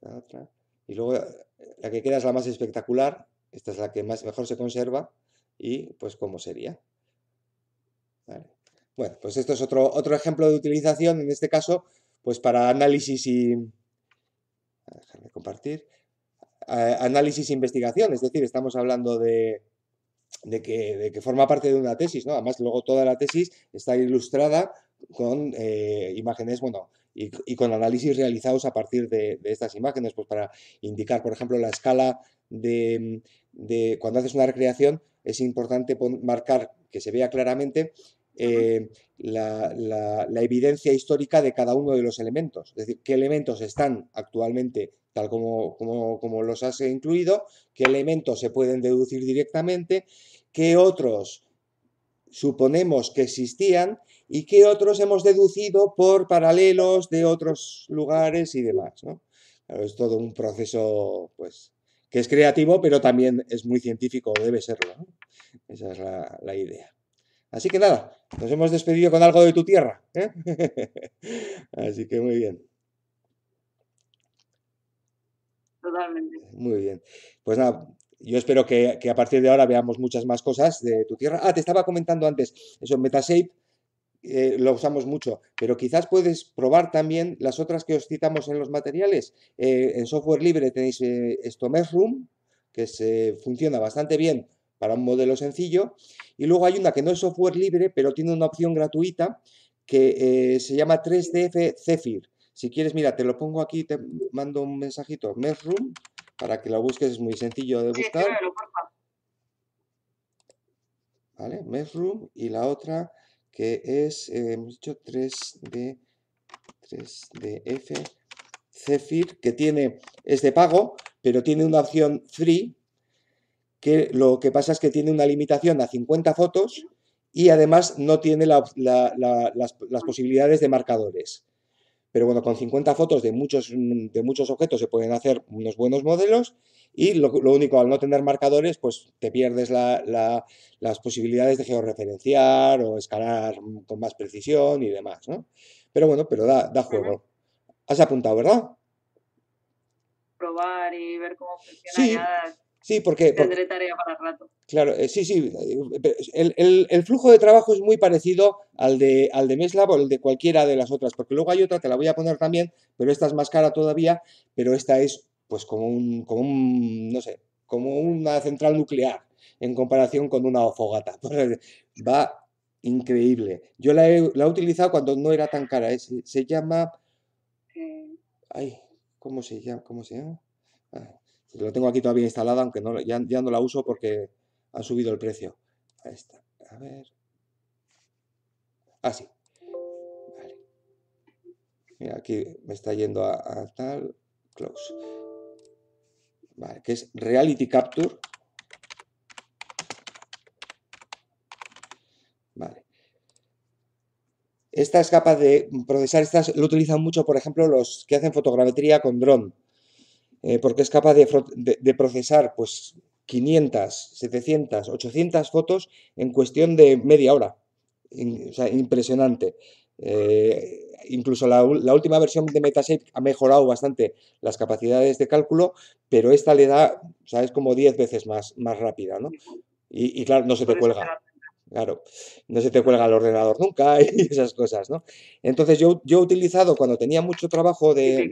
otra. Y luego eh, la que queda es la más espectacular. Esta es la que más, mejor se conserva. Y pues ¿cómo sería. ¿Vale? Bueno, pues esto es otro, otro ejemplo de utilización, en este caso, pues para análisis y... Déjame compartir. análisis e investigación, es decir, estamos hablando de, que, forma parte de una tesis, ¿no? Además, luego toda la tesis está ilustrada con eh, imágenes, bueno, y, con análisis realizados a partir de, estas imágenes, pues para indicar, por ejemplo, la escala de, de cuando haces una recreación, es importante marcar que se vea claramente eh, la, evidencia histórica de cada uno de los elementos, es decir, qué elementos están actualmente tal como, los has incluido, qué elementos se pueden deducir directamente, qué otros suponemos que existían y qué otros hemos deducido por paralelos de otros lugares y demás. es todo un proceso pues, que es creativo, pero también es muy científico, debe serlo. Esa es la idea. Así que nada, nos hemos despedido con algo de tu tierra. ¿eh? Así que muy bien. Totalmente. Muy bien. Pues nada, yo espero que, a partir de ahora veamos muchas más cosas de tu tierra. Ah, te estaba comentando antes, eso, Metashape eh, lo usamos mucho, pero quizás puedes probar también las otras que os citamos en los materiales. Eh, en software libre tenéis esto Meshroom, que se funciona bastante bien para un modelo sencillo. Y luego hay una que no es software libre, pero tiene una opción gratuita que eh, se llama 3DF Zephyr. Si quieres, mira, te lo pongo aquí, te mando un mensajito, Meshroom para que lo busques, es muy sencillo de buscar. ¿Vale? Meshroom y la otra que es, eh, hemos dicho 3D, 3DF Zephyr, que tiene, es de pago, pero tiene una opción free que lo que pasa es que tiene una limitación a 50 fotos y además no tiene las, posibilidades de marcadores. Pero bueno, con 50 fotos de muchos, de muchos objetos se pueden hacer unos buenos modelos y lo, único, al no tener marcadores, pues te pierdes las posibilidades de georreferenciar o escalar con más precisión y demás, Pero bueno, pero da, juego. Has apuntado, ¿verdad? Probar y ver cómo funciona. Sí. Sí, porque, tarea para rato. Claro, eh, sí, sí. El, flujo de trabajo es muy parecido al de, al de Meslab o el de cualquiera de las otras, porque luego hay otra te la voy a poner también, pero esta es más cara todavía, pero esta es pues como un, no sé, como una central nuclear en comparación con una fogata. Pues, va increíble. Yo la he, utilizado cuando no era tan cara. ¿eh? Se, llama... Eh. Ay, ¿cómo se llama? ¿Cómo se llama? Ah, lo tengo aquí todavía instalada, aunque ya, no la uso porque ha subido el precio. Ahí está. A ver. Así. Ah, vale. Mira, aquí me está yendo a, tal. Close. Vale, que es Reality Capture. Vale. Esta es capaz de procesar, estas lo utilizan mucho, por ejemplo, los que hacen fotogrametría con dron. Eh, porque es capaz de, procesar pues 500, 700, 800 fotos en cuestión de media hora. o sea, impresionante. Eh, incluso la, última versión de Metashape ha mejorado bastante las capacidades de cálculo, pero esta le da, o sea, es como 10 veces más, más rápida, ¿no? Y, claro, no se te cuelga. Claro, no se te cuelga el ordenador nunca y esas cosas, ¿no? Entonces yo, yo he utilizado cuando tenía mucho trabajo de...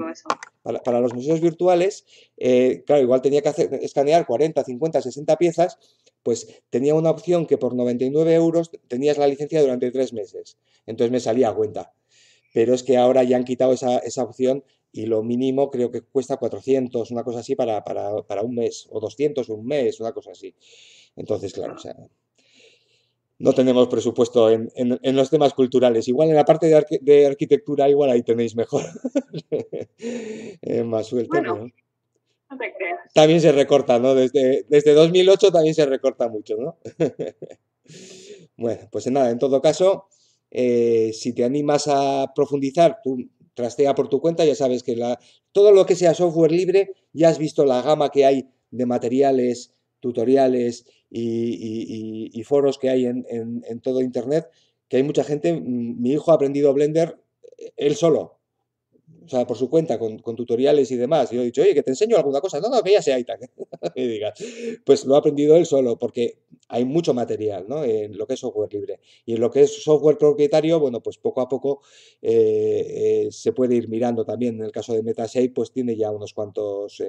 Para, los museos virtuales, eh, claro, igual tenía que escanear 40, 50, 60 piezas, pues tenía una opción que por 99 euros tenías la licencia durante tres meses. Entonces me salía a cuenta. Pero es que ahora ya han quitado esa, opción y lo mínimo creo que cuesta 400, una cosa así, para, para, para, un mes, o 200 un mes, una cosa así. Entonces, claro, o sea, no tenemos presupuesto en, en, los temas culturales. Igual en la parte de, arquitectura, igual ahí tenéis mejor. más suelto. ¿no? También se recorta, ¿no? Desde, desde 2008 también se recorta mucho, ¿no? bueno, pues nada, en todo caso, eh, si te animas a profundizar, tú trastea por tu cuenta, ya sabes que la, todo lo que sea software libre, ya has visto la gama que hay de materiales, tutoriales y, foros que hay en, todo Internet, que hay mucha gente, mm, mi hijo ha aprendido Blender eh, él solo, o sea, por su cuenta, con, tutoriales y demás. Y yo he dicho, oye, que te enseño alguna cosa. No, no, que ya sea y diga, pues lo ha aprendido él solo, porque hay mucho material ¿no? en lo que es software libre. Y en lo que es software propietario, bueno, pues poco a poco eh, eh, se puede ir mirando también. En el caso de Metashape, pues tiene ya unos cuantos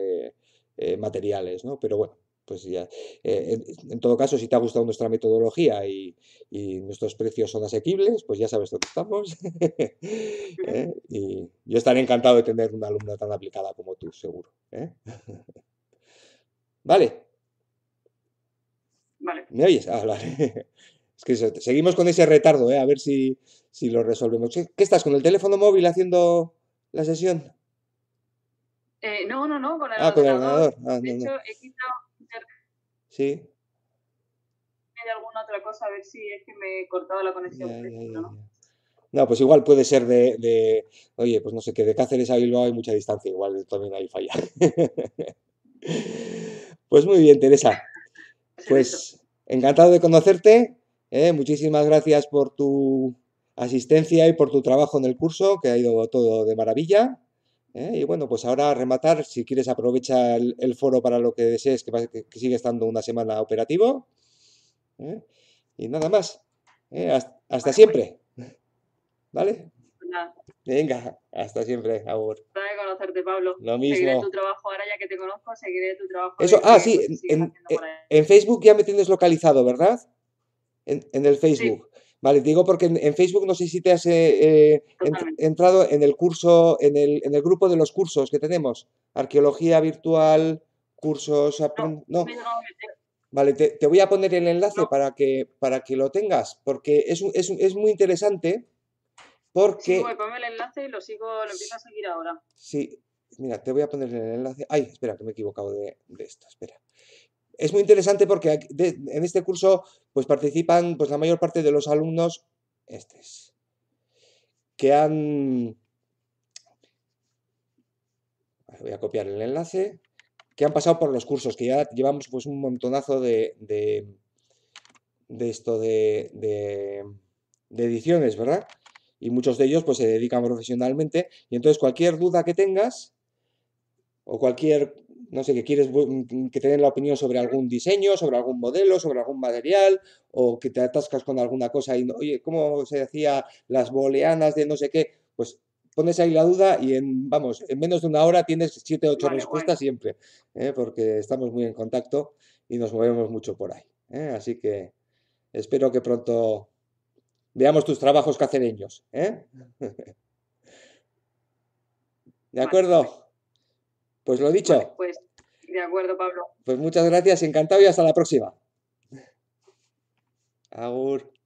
materiales, ¿no? Pero bueno, pues ya. Eh, en, todo caso, si te ha gustado nuestra metodología y, nuestros precios son asequibles, pues ya sabes dónde estamos. ¿Eh? Y yo estaré encantado de tener una alumna tan aplicada como tú, seguro. ¿eh? vale. Vale. ¿Me oyes? Ah, Es que seguimos con ese retardo, a ver si, si lo resolvemos. ¿Qué estás con el teléfono móvil haciendo la sesión? no, no, no, con el ah, Con el ordenador. Ah, de hecho, he quitado Sí. Hay alguna otra cosa, a ver si es que me he cortado la conexión. ¿no? pues igual puede ser de, oye, pues no sé, que de Cáceres a Bilbao hay mucha distancia, igual también ahí falla. pues muy bien, Teresa. Pues, pues encantado de conocerte. ¿eh? muchísimas gracias por tu asistencia y por tu trabajo en el curso, que ha ido todo de maravilla. ¿eh? y bueno, pues ahora a rematar, si quieres aprovecha el, foro para lo que desees, que, sigue estando una semana operativo. ¿eh? y nada más. ¿eh? hasta, pues. siempre. ¿Vale? Pues Venga, hasta siempre, favor. conocerte, Pablo. Lo mismo. Seguiré tu trabajo ahora ya que te conozco, seguiré tu trabajo. ah, sí, pues, en, Facebook ya me tienes localizado, ¿verdad? En, el Facebook. Vale, digo porque en, Facebook no sé si te has eh, eh, entrado en el curso, en el, grupo de los cursos que tenemos, arqueología virtual, cursos... No, Vale, te, voy a poner el enlace para, que, para que lo tengas, porque es, es, muy interesante, porque... Sí, el enlace y lo sigo, lo empiezo a seguir ahora. Sí, mira, te voy a poner el enlace... Ay, espera, que me he equivocado de, de esto, espera. Es muy interesante porque en este curso pues, participan pues, la mayor parte de los alumnos estos que han... Voy a copiar el enlace. Que han pasado por los cursos, que ya llevamos pues, un montonazo de, de, esto de, de, de ediciones, ¿verdad? Y muchos de ellos pues, se dedican profesionalmente. Y entonces cualquier duda que tengas, o cualquier no sé, que quieres mm, que te den la opinión sobre algún diseño, sobre algún modelo, sobre algún material, o que te atascas con alguna cosa y, oye, ¿cómo se decía las boleanas de no sé qué? Pues pones ahí la duda y en, vamos, en menos de una hora tienes siete o ocho respuestas siempre, ¿eh? porque estamos muy en contacto y nos movemos mucho por ahí. ¿eh? Así que espero que pronto veamos tus trabajos cacereños. ¿eh? ¿De acuerdo? Pues pues lo dicho. pues de acuerdo, Pablo. Pues muchas gracias, encantado y hasta la próxima. Agur.